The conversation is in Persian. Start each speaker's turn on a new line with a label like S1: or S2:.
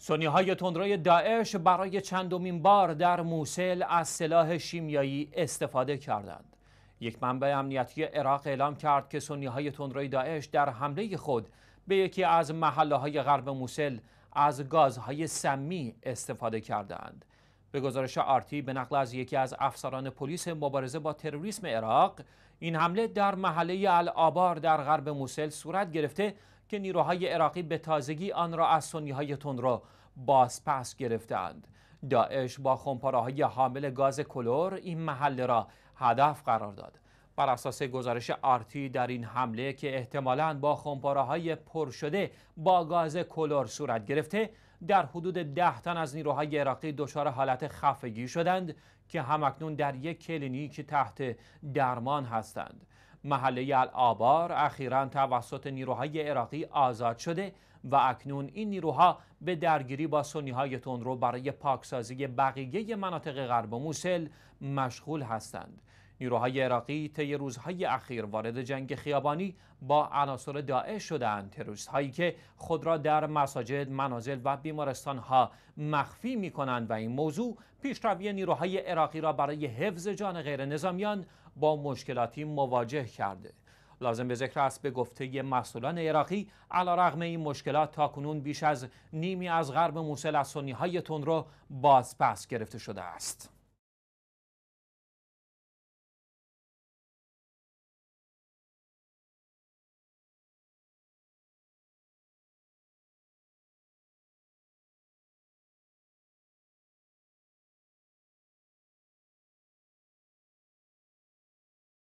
S1: سنی های تندروی داعش برای چندمین بار در موسل از سلاح شیمیایی استفاده کردند. یک منبع امنیتی عراق اعلام کرد که سنی های تندروی داعش در حمله خود به یکی از محله های غرب موسل از گازهای سمی استفاده کردند. به گزارش آرتی به نقل از یکی از افسران پلیس مبارزه با تروریسم عراق این حمله در محله الابار در غرب موسل صورت گرفته که نیروهای عراقی به تازگی آن را از سنیهای را بازپس گرفتند داعش با خمپاره های حامل گاز کلور این محله را هدف قرار داد بر اساس گزارش آرتی در این حمله که احتمالاً با خمپاره های پر شده با گاز کلور صورت گرفته در حدود ده تن از نیروهای عراقی دچار حالت خفگی شدند که همکنون در یک کلینیک تحت درمان هستند محله الابار اخیرا توسط نیروهای عراقی آزاد شده و اکنون این نیروها به درگیری با سنی های برای پاکسازی بقیه مناطق غرب موسل مشغول هستند نیروهای عراقی طی روزهای اخیر وارد جنگ خیابانی با عناصر داعش شدند تروریست هایی که خود را در مساجد منازل و بیمارستان ها مخفی می کنند و این موضوع پیشروی نیروهای عراقی را برای حفظ جان غیر نظامیان با مشکلاتی مواجه کرده لازم به ذکر است به گفته مسئولان عراقی علا رغم این مشکلات تاکنون بیش از نیمی از غرب موسل از سنی های تون را بازپس گرفته شده است.